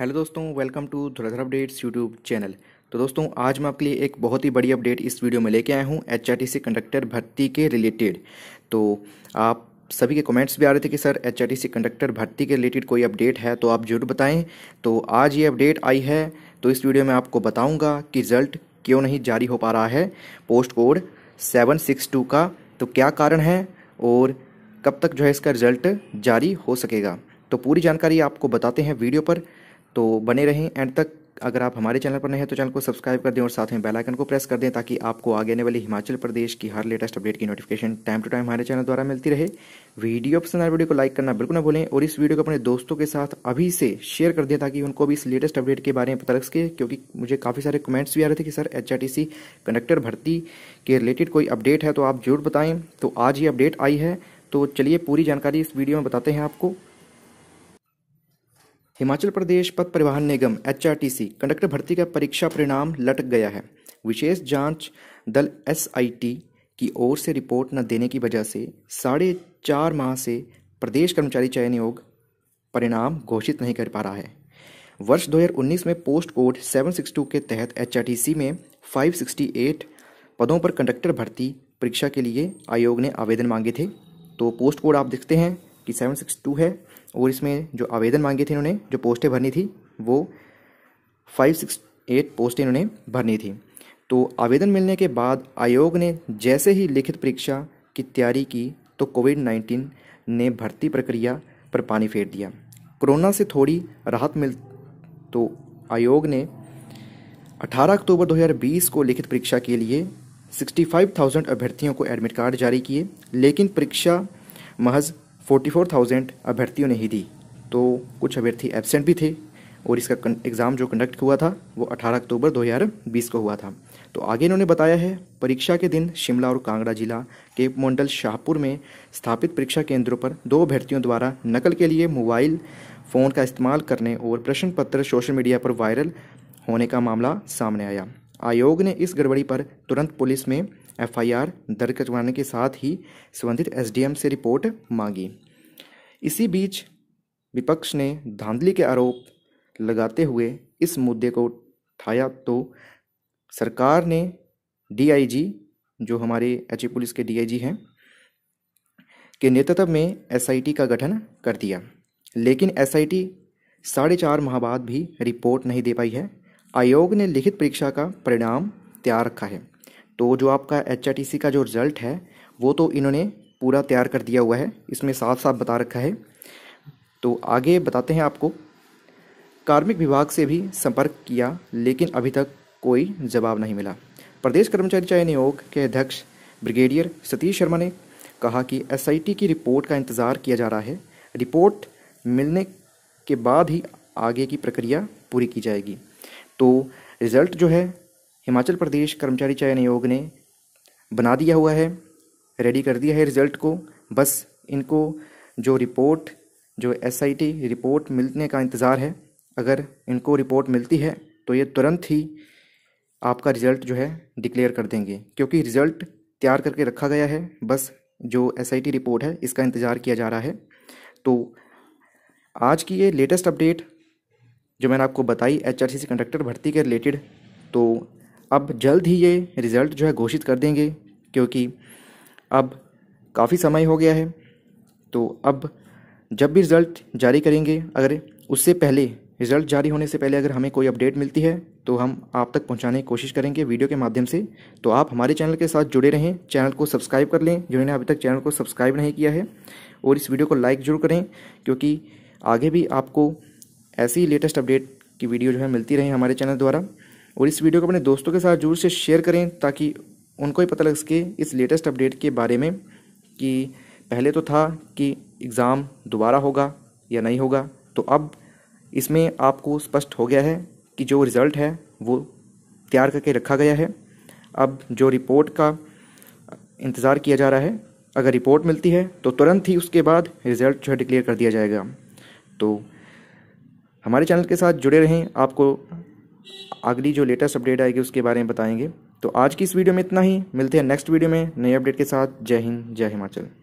hello दोस्तों welcome to Dhurandhar updates YouTube channel तो दोस्तों आज मैं आपके लिए एक बहुत ही बड़ी अपडेट इस वीडियो में लेके आया हूँ H R T C conductor भर्ती के रिलेटेड तो आप सभी के कमेंट्स भी आ रहे थे कि sir H R T C conductor भर्ती के रिलेटेड कोई अपडेट है तो आप जरूर बताएं तो आज ये अपडेट आई है तो इस वीडियो में आपको बताऊँगा कि रिजल्ट क्यों नहीं जारी हो पा रहा है पोस्ट कोड सेवन का तो क्या कारण है और कब तक जो है इसका रिज़ल्ट जारी हो सकेगा तो पूरी जानकारी आपको बताते हैं वीडियो पर तो बने रहें एंड तक अगर आप हमारे चैनल पर नहीं हैं तो चैनल को सब्सक्राइब कर दें और साथ में बेल आइकन को प्रेस कर दें ताकि आपको आगे आने वाली हिमाचल प्रदेश की हर लेटेस्ट अपडेट की नोटिफिकेशन टाइम टू टाइम हमारे चैनल द्वारा मिलती रहे वीडियो पसंद आए वीडियो को लाइक करना बिल्कुल ना भूलें और इस वीडियो को अपने दोस्तों के साथ अभी से शेयर कर दें ताकि उनको भी इस लेटेस्ट अपडेट के बारे में पता लग सके क्योंकि मुझे काफ़ी सारे कमेंट्स भी आ रहे थे कि सर एच कंडक्टर भर्ती के रिलेटेड कोई अपडेट है तो आप जरूर बताएं तो आज ये अपडेट आई है तो चलिए पूरी जानकारी इस वीडियो में बताते हैं आपको हिमाचल प्रदेश पथ परिवहन निगम एच कंडक्टर भर्ती का परीक्षा परिणाम लटक गया है विशेष जांच दल एस की ओर से रिपोर्ट न देने की वजह से साढ़े चार माह से प्रदेश कर्मचारी चयन योग परिणाम घोषित नहीं कर पा रहा है वर्ष 2019 में पोस्ट कोड 762 के तहत एच में 568 पदों पर कंडक्टर भर्ती परीक्षा के लिए आयोग ने आवेदन मांगे थे तो पोस्ट कोड आप देखते हैं कि 762 है और इसमें जो आवेदन मांगे थे इन्होंने जो पोस्टें भरनी थी वो फाइव सिक्स एट पोस्टें इन्होंने भरनी थी तो आवेदन मिलने के बाद आयोग ने जैसे ही लिखित परीक्षा की तैयारी की तो कोविड नाइन्टीन ने भर्ती प्रक्रिया पर पानी फेर दिया कोरोना से थोड़ी राहत मिल तो आयोग ने 18 अक्टूबर 2020 को लिखित परीक्षा के लिए 65,000 अभ्यर्थियों को एडमिट कार्ड जारी किए लेकिन परीक्षा महज 44,000 अभ्यर्थियों ने ही दी तो कुछ अभ्यर्थी एबसेंट भी थे और इसका एग्ज़ाम जो कंडक्ट हुआ था वो 18 अक्टूबर 2020 को हुआ था तो आगे इन्होंने बताया है परीक्षा के दिन शिमला और कांगड़ा जिला के मंडल शाहपुर में स्थापित परीक्षा केंद्रों पर दो अभ्यर्थियों द्वारा नकल के लिए मोबाइल फ़ोन का इस्तेमाल करने और प्रश्न पत्र सोशल मीडिया पर वायरल होने का मामला सामने आया आयोग ने इस गड़बड़ी पर तुरंत पुलिस में एफआईआर दर्ज करवाने के साथ ही संबंधित एसडीएम से रिपोर्ट मांगी इसी बीच विपक्ष ने धांधली के आरोप लगाते हुए इस मुद्दे को उठाया तो सरकार ने डीआईजी जो हमारे एच पुलिस के डीआईजी हैं के नेतृत्व में एसआईटी का गठन कर दिया लेकिन एसआईटी साढ़े चार माह बाद भी रिपोर्ट नहीं दे पाई है आयोग ने लिखित परीक्षा का परिणाम तैयार रखा है तो जो आपका एच का जो रिज़ल्ट है वो तो इन्होंने पूरा तैयार कर दिया हुआ है इसमें साफ साफ बता रखा है तो आगे बताते हैं आपको कार्मिक विभाग से भी संपर्क किया लेकिन अभी तक कोई जवाब नहीं मिला प्रदेश कर्मचारी चयन आयोग के अध्यक्ष ब्रिगेडियर सतीश शर्मा ने कहा कि एसआईटी की रिपोर्ट का इंतज़ार किया जा रहा है रिपोर्ट मिलने के बाद ही आगे की प्रक्रिया पूरी की जाएगी तो रिज़ल्ट जो है हिमाचल प्रदेश कर्मचारी चयन आयोग ने बना दिया हुआ है रेडी कर दिया है रिज़ल्ट को बस इनको जो रिपोर्ट जो एस रिपोर्ट मिलने का इंतज़ार है अगर इनको रिपोर्ट मिलती है तो ये तुरंत ही आपका रिज़ल्ट जो है डिक्लेयर कर देंगे क्योंकि रिज़ल्ट तैयार करके रखा गया है बस जो एस रिपोर्ट है इसका इंतज़ार किया जा रहा है तो आज की ये लेटेस्ट अपडेट जो मैंने आपको बताई एच कंडक्टर भर्ती के रिलेटेड तो अब जल्द ही ये रिज़ल्ट जो है घोषित कर देंगे क्योंकि अब काफ़ी समय हो गया है तो अब जब भी रिज़ल्ट जारी करेंगे अगर उससे पहले रिज़ल्ट जारी होने से पहले अगर हमें कोई अपडेट मिलती है तो हम आप तक पहुंचाने की कोशिश करेंगे वीडियो के माध्यम से तो आप हमारे चैनल के साथ जुड़े रहें चैनल को सब्सक्राइब कर लें जिन्होंने अभी तक चैनल को सब्सक्राइब नहीं किया है और इस वीडियो को लाइक जरूर करें क्योंकि आगे भी आपको ऐसी लेटेस्ट अपडेट की वीडियो जो है मिलती रहे हमारे चैनल द्वारा और इस वीडियो को अपने दोस्तों के साथ जरूर से शेयर करें ताकि उनको ही पता लग सके इस लेटेस्ट अपडेट के बारे में कि पहले तो था कि एग्ज़ाम दोबारा होगा या नहीं होगा तो अब इसमें आपको स्पष्ट हो गया है कि जो रिज़ल्ट है वो तैयार करके रखा गया है अब जो रिपोर्ट का इंतज़ार किया जा रहा है अगर रिपोर्ट मिलती है तो तुरंत ही उसके बाद रिज़ल्ट जो है डिक्लेयर कर दिया जाएगा तो हमारे चैनल के साथ जुड़े रहें आपको अगली जो लेटेस्ट अपडेट आएगी उसके बारे में बताएंगे तो आज की इस वीडियो में इतना ही मिलते हैं नेक्स्ट वीडियो में नए अपडेट के साथ जय हिंद जय हिमाचल